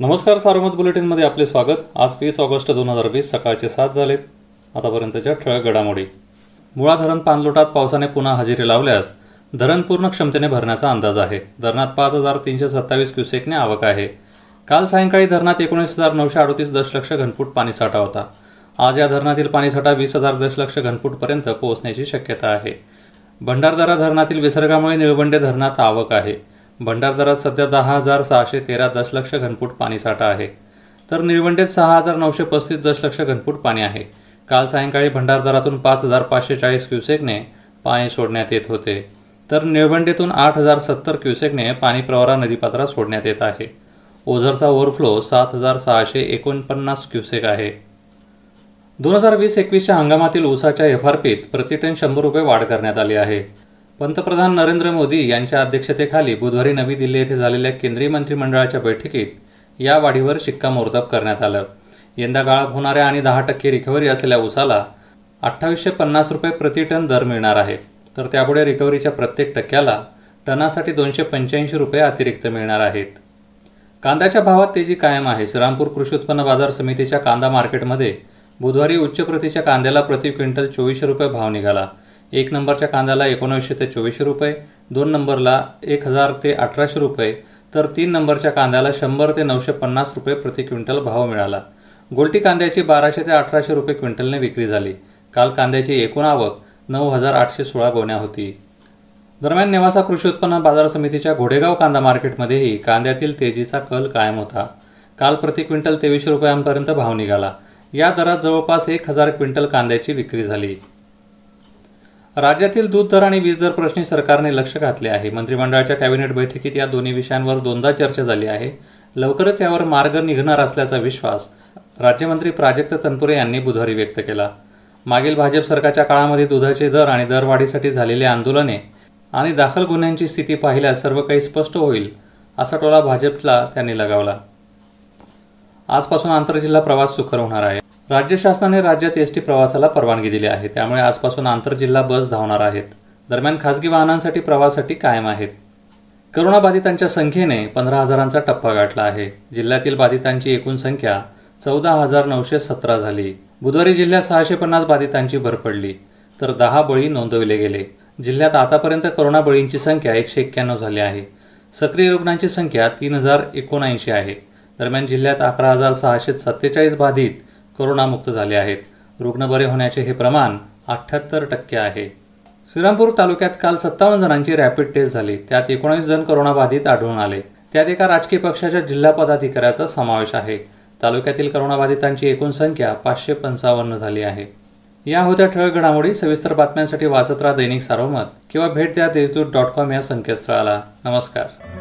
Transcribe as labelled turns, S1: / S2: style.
S1: नमस्कार सार्वमत बुलेटिनमध्ये आपले स्वागत आज वीस ऑगस्ट दोन हजार वीस सकाळचे सात झालेत आतापर्यंतच्या ठळक घडामोडी मुळा धरण पाणलोटात पावसाने पुन्हा हजेरी लावल्यास धरण पूर्ण क्षमतेने भरण्याचा अंदाज आहे धरणात पाच हजार तीनशे सत्तावीस क्युसेकने आवक आहे काल सायंकाळी धरणात एकोणीस हजार नऊशे अडतीस दशलक्ष घनफूट पाणीसाठा होता आज या धरणातील पाणीसाठा वीस हजार दशलक्ष घनफूटपर्यंत पोहोचण्याची शक्यता आहे भंडारदारा धरणातील विसर्गामुळे निळवंडे धरणात आवक आहे भंडारदरात सध्या दहा हजार सहाशे तेरा दशलक्ष घनफूट पाणीसाठा आहे तर निळवंडेत सहा हजार नऊशे पस्तीस दशलक्ष घनफूट पाणी आहे काल सायंकाळी भंडारदरातून पाच हजार पाचशे चाळीस क्युसेकने पाणी सोडण्यात येत होते तर निळवंडेतून आठ हजार सत्तर क्युसेकने पाणी प्रवारा नदीपात्रात सोडण्यात येत आहे ओझरचा ओव्हरफ्लो सात हजार सहाशे एकोणपन्नास क्युसेक आहे दोन हजार वीस एकवीसच्या हंगामातील ऊसाच्या एफ आर पीत प्रतिटन शंभर रुपये वाढ करण्यात आली आहे पंतप्रधान नरेंद्र मोदी यांच्या अध्यक्षतेखाली बुधवारी नवी दिल्ली येथे झालेल्या केंद्रीय मंत्रिमंडळाच्या बैठकीत या वाढीवर शिक्कामोर्तब करण्यात आलं यंदा गाळप होणाऱ्या आणि दहा टक्के रिकव्हरी असलेल्या ऊसाला अठ्ठावीसशे पन्नास रुपये प्रति टन दर मिळणार आहे तर त्यापुढे रिकव्हरीच्या प्रत्येक टक्क्याला टनासाठी दोनशे पंच्याऐंशी रुपये अतिरिक्त मिळणार आहेत कांद्याच्या भावात तेजी कायम आहे श्रीरामपूर कृषी उत्पन्न बाजार समितीच्या कांदा मार्केटमध्ये बुधवारी उच्च प्रतीच्या कांद्याला प्रति क्विंटल चोवीसशे रुपये भाव निघाला एक नंबरच्या कांद्याला एकोणावीसशे ते चोवीसशे रुपये दोन नंबरला एक हजार ते अठराशे रुपये तर तीन नंबरच्या कांद्याला शंभर ते नऊशे पन्नास रुपये प्रति क्विंटल भाव मिळाला गोलटी कांद्याची बाराशे ते अठराशे रुपये क्विंटलने विक्री झाली काल कांद्याची एकूण आवक नऊ हजार आठशे सोळा गोण्या होती दरम्यान नेवासा कृषी उत्पन्न बाजार समितीच्या घोडेगाव कांदा मार्केटमध्येही कांद्यातील तेजीचा कल कायम होता काल प्रति क्विंटल तेवीसशे रुपयांपर्यंत भाव निघाला या दरात जवळपास एक हजार क्विंटल कांद्याची विक्री झाली राज्यातील दूध दर आणि वीज दर प्रश्नी सरकारने लक्ष घातले आहे मंत्रिमंडळाच्या कॅबिनेट बैठकीत या दोन्ही विषयांवर दोनदा चर्चा झाली आहे लवकरच यावर मार्ग निघणार असल्याचा विश्वास राज्यमंत्री प्राजक्त तनपुरे यांनी बुधवारी व्यक्त केला मागील भाजप सरकारच्या काळामध्ये दुधाचे दर आणि दरवाढीसाठी झालेले आंदोलने आणि दाखल गुन्ह्यांची स्थिती पाहिल्यास सर्व काही स्पष्ट होईल असा टोला भाजपला त्यांनी लगावला आजपासून आंतरजिल्हा प्रवास सुकर होणार आहे राज्य शासनाने राज्यात एस टी प्रवासाला परवानगी दिली आहे त्यामुळे आजपासून आंतरजिल्हा बस धावणार आहेत दरम्यान खासगी वाहनांसाठी प्रवासासाठी कायम आहेत करोनाबाधितांच्या संख्येने पंधरा हजारांचा टप्पा गाठला आहे जिल्ह्यातील बाधितांची एकूण संख्या चौदा हजार नऊशे सतरा झाली बुधवारी जिल्ह्यात सहाशे पन्नास बाधितांची भर पडली तर दहा बळी नोंदविले गेले जिल्ह्यात आतापर्यंत करोना बळींची संख्या एकशे एक्क्याण्णव झाली आहे सक्रिय रुग्णांची संख्या तीन हजार एकोणऐंशी आहे दरम्यान जिल्ह्यात अकरा हजार सहाशे सत्तेचाळीस बाधित कोरोनामुक्त झाले आहेत रुग्ण बरे होण्याचे हे प्रमाण अठ्ठ्याहत्तर टक्के आहे श्रीरामपूर तालुक्यात काल सत्तावन्न जणांची रॅपिड टेस्ट झाली त्यात एकोणीस जण कोरोनाबाधित आढळून आले त्यात एका राजकीय पक्षाच्या जिल्हा पदाधिकाऱ्याचा समावेश आहे तालुक्यातील करोनाबाधितांची एकूण संख्या पाचशे पंचावन्न झाली आहे या होत्या ठळक घडामोडी सविस्तर बातम्यांसाठी वाचत राहा दैनिक सारोमत किंवा भेट द्या देशदूत डॉट कॉम या संकेतस्थळाला नमस्कार